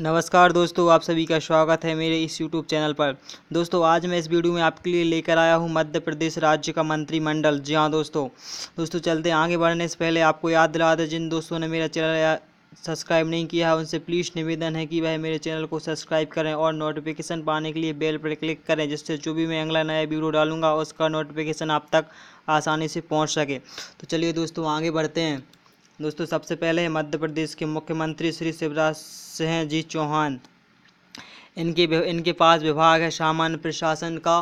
नमस्कार दोस्तों आप सभी का स्वागत है मेरे इस यूट्यूब चैनल पर दोस्तों आज मैं इस वीडियो में आपके लिए लेकर आया हूं मध्य प्रदेश राज्य का मंत्रिमंडल जी हाँ दोस्तों दोस्तों चलते आगे बढ़ने से पहले आपको याद दिला दें जिन दोस्तों ने मेरा चैनल सब्सक्राइब नहीं किया है उनसे प्लीज़ निवेदन है कि वह मेरे चैनल को सब्सक्राइब करें और नोटिफिकेशन पाने के लिए बेल पर क्लिक करें जिससे जो भी मैं अगला नया वीडियो डालूंगा उसका नोटिफिकेशन आप तक आसानी से पहुँच सके तो चलिए दोस्तों आगे बढ़ते हैं दोस्तों सबसे पहले मध्य प्रदेश के मुख्यमंत्री श्री शिवराज सिंह जी चौहान इनके इनके पास विभाग है सामान्य प्रशासन का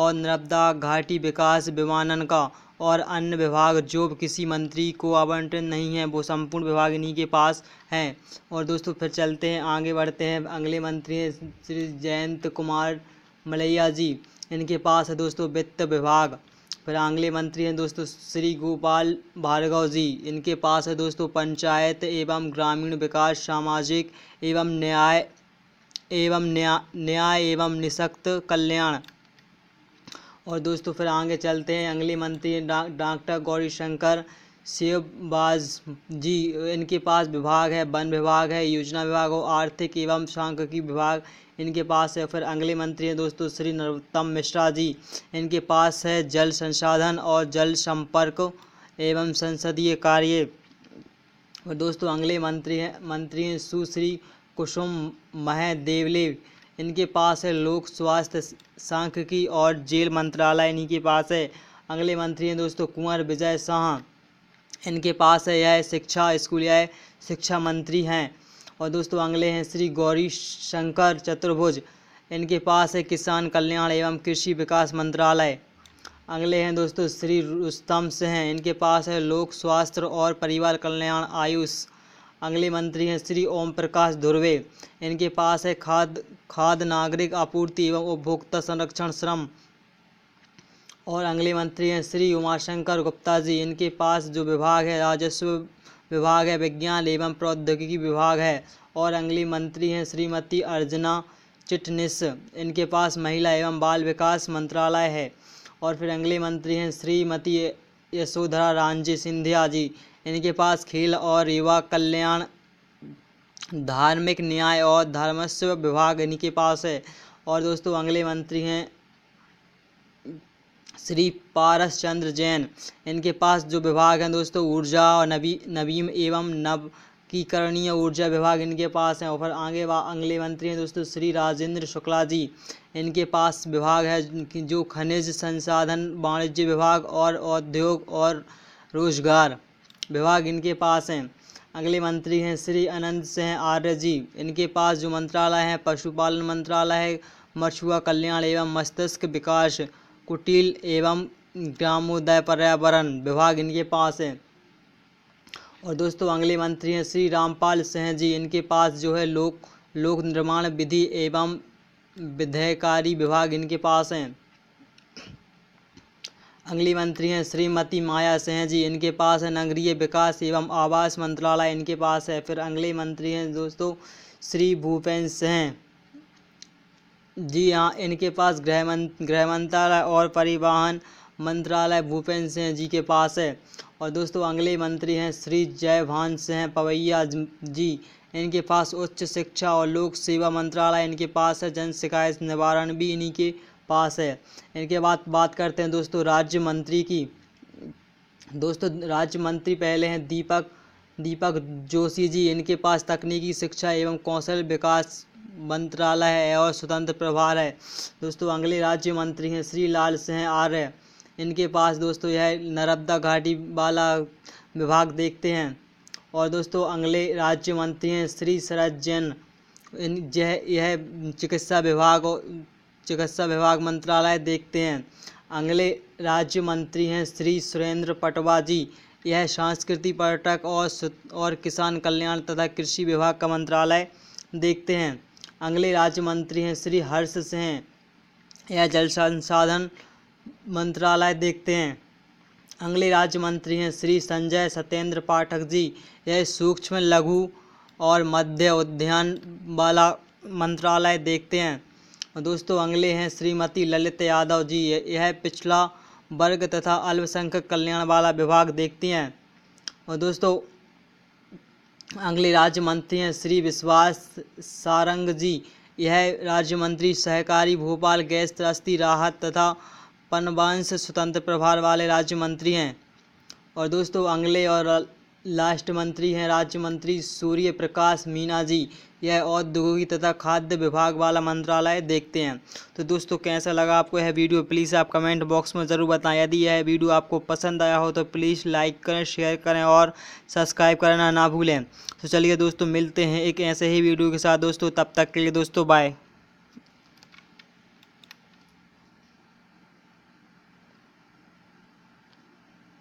और नर्मदा घाटी विकास विमानन का और अन्य विभाग जो किसी मंत्री को आवंटन नहीं है वो संपूर्ण विभाग इन्हीं के पास हैं और दोस्तों फिर चलते हैं आगे बढ़ते हैं अगले मंत्री हैं श्री जयंत कुमार मलैया जी इनके पास है दोस्तों वित्त विभाग फिर आंगले मंत्री हैं दोस्तों श्री गोपाल भार्गव जी इनके पास है दोस्तों पंचायत एवं ग्रामीण विकास सामाजिक एवं न्याय एवं न्याय न्याय एवं निशक्त कल्याण और दोस्तों फिर आगे चलते हैं अगले मंत्री डॉक्टर गौरीशंकर शिवबाज जी इनके पास विभाग है वन विभाग है योजना विभाग और आर्थिक एवं सांख्यिकी विभाग इनके पास है फिर अगले मंत्री हैं दोस्तों श्री नरोत्तम मिश्रा जी इनके पास है जल संसाधन और जल संपर्क एवं संसदीय कार्य और दोस्तों अगले मंत्री हैं मंत्री हैं सुश्री कुसुम महदेवले इनके पास है लोक स्वास्थ्य सांख्यिकी और जेल मंत्रालय इन्हीं के पास है अगले मंत्री हैं दोस्तों कुंवर विजय शाह इनके पास है यह शिक्षा स्कूल यह शिक्षा मंत्री हैं और दोस्तों अगले हैं श्री गौरी शंकर चतुर्भुज इनके पास है किसान कल्याण एवं कृषि विकास मंत्रालय अगले हैं दोस्तों श्री रुस्तम से हैं इनके पास है लोक स्वास्थ्य और परिवार कल्याण आयुष अगले मंत्री हैं श्री ओम प्रकाश धुर्वे इनके पास है खाद खाद नागरिक आपूर्ति एवं उपभोक्ता संरक्षण श्रम और अगले मंत्री हैं श्री उमाशंकर गुप्ता जी इनके पास जो विभाग है राजस्व विभाग है विज्ञान एवं प्रौद्योगिकी विभाग है और अगली मंत्री हैं श्रीमती अर्जना चिटनिस इनके पास महिला एवं बाल विकास मंत्रालय है और फिर अगले मंत्री हैं श्रीमती यशोधरा रांझी सिंधिया जी इनके पास खेल और युवा कल्याण धार्मिक न्याय और धर्मस्व विभाग इनके पास है और दोस्तों अगले मंत्री हैं श्री पारस चंद्र जैन इनके पास जो विभाग हैं दोस्तों ऊर्जा और नवी नवीन एवं नव की करणीय ऊर्जा विभाग इनके पास हैं और फिर आगे अगले मंत्री हैं दोस्तों श्री राजेंद्र शुक्ला जी इनके पास विभाग है जो खनिज संसाधन वाणिज्य विभाग और औद्योग और रोजगार विभाग इनके पास हैं अगले मंत्री हैं श्री अनंत सिंह आर्य जी इनके पास जो मंत्रालय है पशुपालन मंत्रालय है मछुआ कल्याण एवं मस्तिष्क विकास कुटील एवं ग्रामोदय पर्यावरण विभाग इनके पास है और दोस्तों अगले मंत्री हैं श्री रामपाल सिंह जी इनके पास जो है लोक लोक निर्माण विधि एवं विधेयकारी विभाग इनके पास हैं अगली मंत्री हैं श्रीमती माया सिंह जी इनके पास है नगरीय विकास एवं आवास मंत्रालय इनके पास है फिर अगले मंत्री हैं दोस्तों श्री भूपेन्द्र सिंह जी हाँ इनके पास गृह मंत्र गृह मंत्रालय और परिवहन मंत्रालय भूपेंद्र सिंह जी के पास है और दोस्तों अगले मंत्री हैं श्री जयभान सिंह पवैया जी इनके पास उच्च शिक्षा और लोक सेवा मंत्रालय इनके पास है जन शिकायत निवारण भी इन्हीं के पास है इनके बाद बात करते हैं दोस्तों राज्य मंत्री की दोस्तों राज्य मंत्री पहले हैं दीपक दीपक जोशी जी इनके पास तकनीकी शिक्षा एवं कौशल विकास मंत्रालय है और स्वतंत्र प्रभार है दोस्तों अगले राज्य मंत्री हैं श्री लाल सिंह आर्य इनके पास दोस्तों यह नर्मदा घाटी वाला विभाग देखते हैं और दोस्तों अगले राज्य मंत्री हैं श्री शरद जैन इन यह यह चिकित्सा विभाग और चिकित्सा विभाग मंत्रालय देखते हैं अगले राज्य मंत्री हैं श्री सुरेंद्र पटवा जी यह सांस्कृति पर्यटक और और किसान कल्याण तथा कृषि विभाग का मंत्रालय देखते हैं अगले राज्य मंत्री हैं श्री हर्ष सिंह यह जल संसाधन मंत्रालय देखते हैं अगले राज्य मंत्री हैं श्री संजय सत्येंद्र पाठक जी यह सूक्ष्म लघु और मध्य उद्यान वाला मंत्रालय देखते हैं दोस्तों अगले हैं श्रीमती ललित यादव जी यह पिछला वर्ग तथा अल्पसंख्यक कल्याण वाला विभाग देखती हैं और दोस्तों अगले राज्य मंत्री हैं श्री विश्वास सारंग जी यह राज्य मंत्री सहकारी भोपाल गैस त्रस्ती राहत तथा पनवांश स्वतंत्र प्रभार वाले राज्य मंत्री हैं और दोस्तों अगले और लास्ट मंत्री हैं राज्य मंत्री सूर्य प्रकाश मीना जी यह औद्योगिकी तथा खाद्य विभाग वाला मंत्रालय देखते हैं तो दोस्तों कैसा लगा आपको यह वीडियो प्लीज़ आप कमेंट बॉक्स में ज़रूर बताएं यदि यह वीडियो आपको पसंद आया हो तो प्लीज़ लाइक करें शेयर करें और सब्सक्राइब करना ना भूलें तो चलिए दोस्तों मिलते हैं एक ऐसे ही वीडियो के साथ दोस्तों तब तक के लिए दोस्तों बाय